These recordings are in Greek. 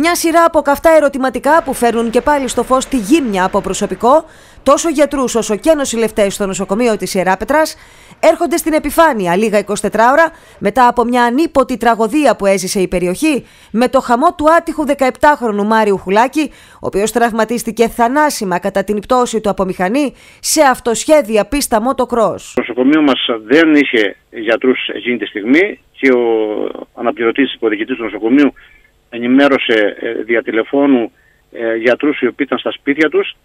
Μια σειρά από καυτά ερωτηματικά που φέρνουν και πάλι στο φως τη γύμνια από προσωπικό, τόσο γιατρούς όσο και νοσηλευτές στο νοσοκομείο της Ιεράπετρας, έρχονται στην επιφάνεια λίγα 24 ώρα μετά από μια ανίποτη τραγωδία που έζησε η περιοχή με το χαμό του άτυχου 17χρονου Μάριου Χουλάκη, ο οποίος τραυματίστηκε θανάσιμα κατά την πτώση του από μηχανή σε αυτοσχέδια πίστα μοτοκρός. Το νοσοκομείο μας δεν είχε γιατρούς εκείνη τη στιγμή και ο αναπληρωτής, υποδικητής του νοσοκομείου ενημέρωσε ε, δια τηλεφώνου ε, γιατρούς οι οποίοι ήταν στα σπίτια τους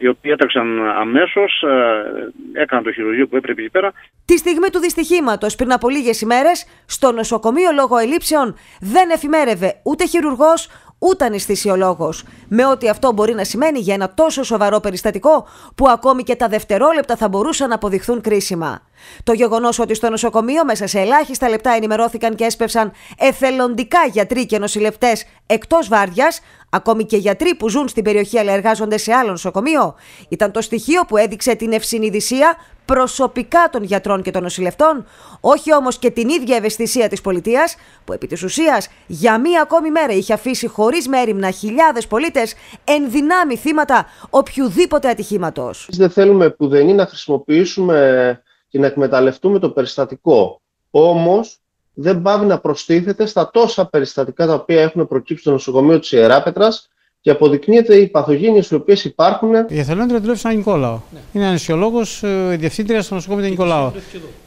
οι οποίοι έταξαν αμέσως, ε, έκαναν το χειρουργείο που έπρεπε εκεί πέρα. Τη στιγμή του δυστυχήματος, πριν από λίγες ημέρες, στο νοσοκομείο λόγω ελήψεων δεν εφημέρευε ούτε χειρουργός, ούτε αναισθησιολόγο. Με ό,τι αυτό μπορεί να σημαίνει για ένα τόσο σοβαρό περιστατικό που ακόμη και τα δευτερόλεπτα θα μπορούσαν να αποδειχθούν κρίσιμα. Το γεγονός ότι στο νοσοκομείο μέσα σε ελάχιστα λεπτά ενημερώθηκαν και έσπευσαν εθελοντικά γιατροί και νοσηλευτές εκτός βάρδιας, ακόμη και γιατροί που ζουν στην περιοχή αλλά εργάζονται σε άλλο νοσοκομείο, ήταν το στοιχείο που έδειξε την ευσυνειδησία προσωπικά των γιατρών και των νοσηλευτών, όχι όμως και την ίδια ευαισθησία της πολιτείας, που επί της ουσίας για μία ακόμη μέρα είχε αφήσει χωρίς μέρημνα χιλιάδες πολίτες εν δυνάμει θύματα οποιοδήποτε ατυχήματος. Δεν θέλουμε που δεν είναι να χρησιμοποιήσουμε και να εκμεταλλευτούμε το περιστατικό. όμως δεν πάβει να προστίθεται στα τόσα περιστατικά τα οποία έχουν προκύψει στο νοσοκομείο της Ιεράπετρας και αποδεικνύεται οι παθογένειες οι οποίες υπάρχουν. Η εθελόντρια δουλεύει στον Νικόλαο. Ναι. Είναι ανεσιολόγο, η ε, διευθύντρια στο νοσοκομείο Νικόλαο. Ε,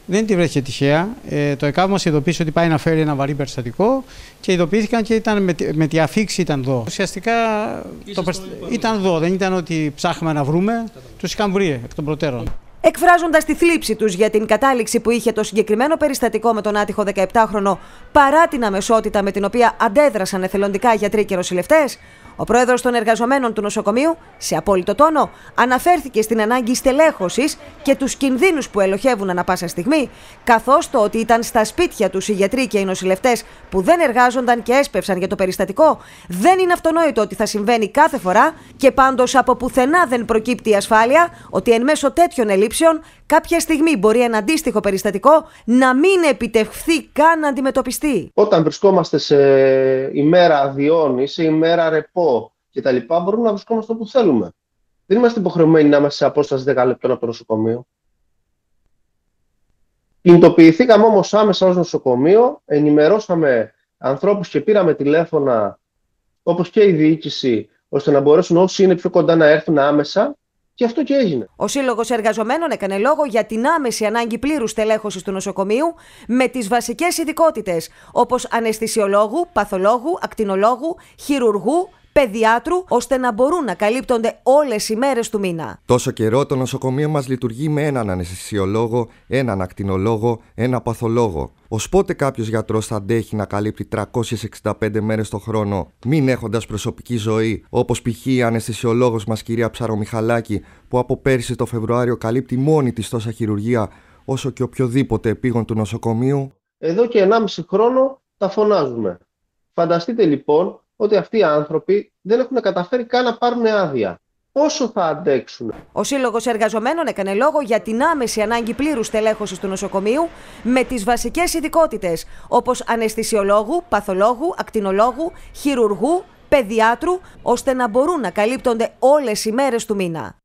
δεν τη βρέθηκε τυχαία. Ε, το ΕΚΑΒ μας ειδοποίησε ότι πάει να φέρει ένα βαρύ περιστατικό και ειδοποιήθηκαν και ήταν με, με τη αφήξη ήταν εδώ. Ουσιαστικά το ήταν εδώ, δεν ήταν ότι ψάχναμε να βρούμε. Του είχαν βρει εκ των προτέρων. Εκφράζοντας τη θλίψη τους για την κατάληξη που είχε το συγκεκριμένο περιστατικό με τον άτυχο 17χρονο, παρά την αμεσότητα με την οποία αντέδρασαν εθελοντικά γιατροί και νοσηλευτές, ο πρόεδρος των εργαζομένων του νοσοκομείου, σε απόλυτο τόνο, αναφέρθηκε στην ανάγκη στελέχωσης και τους κινδύνους που ελοχεύουν ανα πάσα στιγμή, καθώς το ότι ήταν στα σπίτια τους οι γιατροί και οι νοσηλευτές που δεν εργάζονταν και έσπευσαν για το περιστατικό, δεν είναι αυτονόητο ότι θα συμβαίνει κάθε φορά και πάντως από πουθενά δεν προκύπτει η ασφάλεια ότι εν μέσω τέτοιων ελήψεων κάποια στιγμή μπορεί ένα αντίστοιχο περιστατικό να μην επιτευχθεί καν να αντιμετωπιστεί. Όταν βρισκόμαστε σε ημέρα η σε ημέρα ρεπό τα λοιπά μπορούμε να βρισκόμαστε όπου θέλουμε. Δεν είμαστε υποχρεωμένοι να είμαστε σε απόσταση 10 λεπτών από το νοσοκομείο. Κινητοποιηθήκαμε όμως άμεσα ως νοσοκομείο, ενημερώσαμε ανθρώπους και πήραμε τηλέφωνα, όπως και η διοίκηση, ώστε να μπορέσουν όσοι είναι πιο κοντά να έρθουν άμεσα και αυτό και έγινε. Ο Σύλλογος Εργαζομένων έκανε λόγο για την άμεση ανάγκη πλήρους στελέχωση του νοσοκομείου με τις βασικές ειδικότητες όπως αναισθησιολόγου, παθολόγου, ακτινολόγου, χειρουργού, παιδιάτρου, ώστε να μπορούν να καλύπτονται όλες οι μέρες του μήνα. Τόσο καιρό το νοσοκομείο μας λειτουργεί με έναν αναισθησιολόγο, έναν ακτινολόγο, ένα παθολόγο. Ως πότε κάποιος γιατρός θα αντέχει να καλύπτει 365 μέρες το χρόνο, μην έχοντας προσωπική ζωή, όπως π.χ. η αναισθησιολόγος μας κυρία Ψαρομιχαλάκη, που από πέρσι το Φεβρουάριο καλύπτει μόνη της τόσα χειρουργία, όσο και οποιοδήποτε επίγον του νοσοκομείου. Εδώ και 1,5 χρόνο τα φωνάζουμε. Φανταστείτε λοιπόν ότι αυτοί οι άνθρωποι δεν έχουν καταφέρει καν να πάρουν άδεια. Πόσο θα αντέξουν. Ο Σύλλογος Εργαζομένων έκανε λόγο για την άμεση ανάγκη πλήρους στελέχωσης του νοσοκομείου με τις βασικές ειδικότητες όπως αναισθησιολόγου, παθολόγου, ακτινολόγου, χειρουργού, παιδιάτρου, ώστε να μπορούν να καλύπτονται όλες οι μέρες του μήνα.